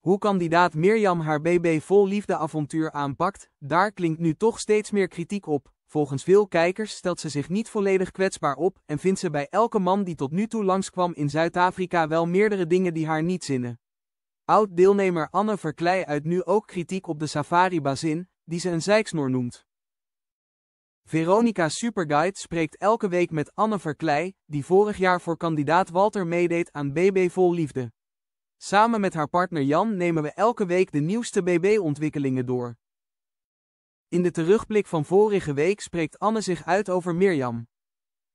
Hoe kandidaat Mirjam haar BB vol liefde avontuur aanpakt, daar klinkt nu toch steeds meer kritiek op. Volgens veel kijkers stelt ze zich niet volledig kwetsbaar op en vindt ze bij elke man die tot nu toe langskwam in Zuid-Afrika wel meerdere dingen die haar niet zinnen. Oud-deelnemer Anne verklei uit nu ook kritiek op de safari-bazin, die ze een zeiksnoor noemt. Veronica Superguide spreekt elke week met Anne verklei, die vorig jaar voor kandidaat Walter meedeed aan BB Vol Liefde. Samen met haar partner Jan nemen we elke week de nieuwste BB-ontwikkelingen door. In de terugblik van vorige week spreekt Anne zich uit over Mirjam.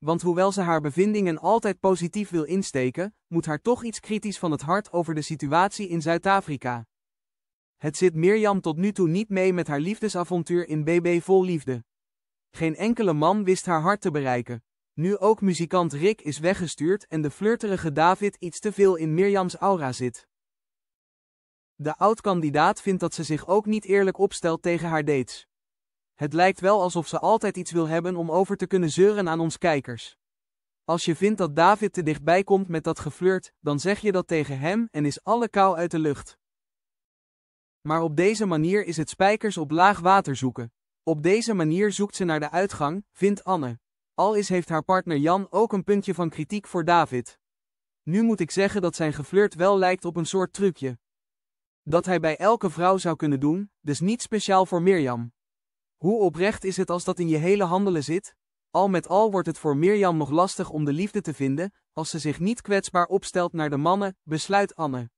Want hoewel ze haar bevindingen altijd positief wil insteken, moet haar toch iets kritisch van het hart over de situatie in Zuid-Afrika. Het zit Mirjam tot nu toe niet mee met haar liefdesavontuur in BB Vol Liefde. Geen enkele man wist haar hart te bereiken. Nu ook muzikant Rick is weggestuurd en de flirterige David iets te veel in Mirjams aura zit. De oud-kandidaat vindt dat ze zich ook niet eerlijk opstelt tegen haar dates. Het lijkt wel alsof ze altijd iets wil hebben om over te kunnen zeuren aan ons kijkers. Als je vindt dat David te dichtbij komt met dat geflirt, dan zeg je dat tegen hem en is alle kou uit de lucht. Maar op deze manier is het spijkers op laag water zoeken. Op deze manier zoekt ze naar de uitgang, vindt Anne. Al is heeft haar partner Jan ook een puntje van kritiek voor David. Nu moet ik zeggen dat zijn geflirt wel lijkt op een soort trucje. Dat hij bij elke vrouw zou kunnen doen, dus niet speciaal voor Mirjam. Hoe oprecht is het als dat in je hele handelen zit? Al met al wordt het voor Mirjam nog lastig om de liefde te vinden, als ze zich niet kwetsbaar opstelt naar de mannen, besluit Anne.